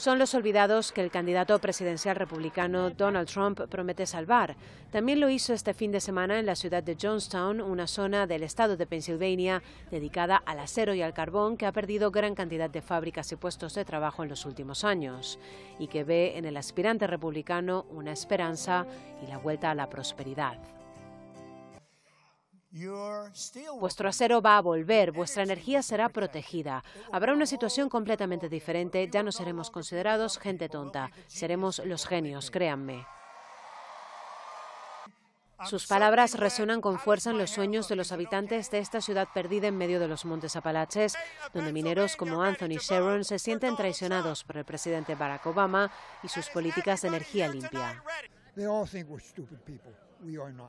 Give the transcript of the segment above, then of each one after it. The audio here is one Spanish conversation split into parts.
son los olvidados que el candidato presidencial republicano Donald Trump promete salvar. También lo hizo este fin de semana en la ciudad de Johnstown, una zona del estado de Pensilvania dedicada al acero y al carbón que ha perdido gran cantidad de fábricas y puestos de trabajo en los últimos años y que ve en el aspirante republicano una esperanza y la vuelta a la prosperidad. Vuestro acero va a volver, vuestra energía será protegida. Habrá una situación completamente diferente, ya no seremos considerados gente tonta, seremos los genios, créanme. Sus palabras resonan con fuerza en los sueños de los habitantes de esta ciudad perdida en medio de los montes apalaches, donde mineros como Anthony Sharon se sienten traicionados por el presidente Barack Obama y sus políticas de energía limpia.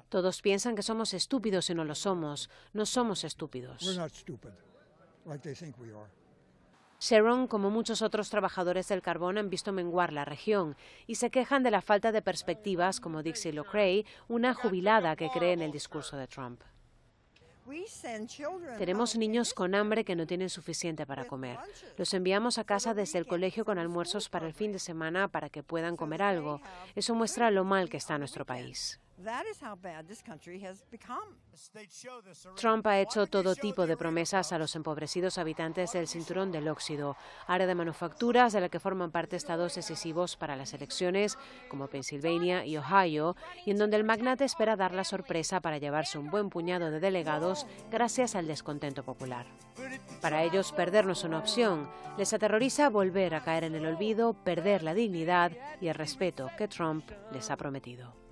Todos piensan que somos estúpidos y no lo somos. No somos estúpidos. Sharon, como muchos otros trabajadores del carbón, han visto menguar la región y se quejan de la falta de perspectivas, como Dixie Locray, una jubilada que cree en el discurso de Trump. Tenemos niños con hambre que no tienen suficiente para comer. Los enviamos a casa desde el colegio con almuerzos para el fin de semana para que puedan comer algo. Eso muestra lo mal que está nuestro país. Trump ha hecho todo tipo de promesas a los empobrecidos habitantes del cinturón del óxido, área de manufacturas de la que forman parte estados excesivos para las elecciones, como Pensilvania y Ohio, y en donde el magnate espera dar la sorpresa para llevarse un buen puñado de delegados gracias al descontento popular. Para ellos, perder no es una opción. Les aterroriza volver a caer en el olvido, perder la dignidad y el respeto que Trump les ha prometido.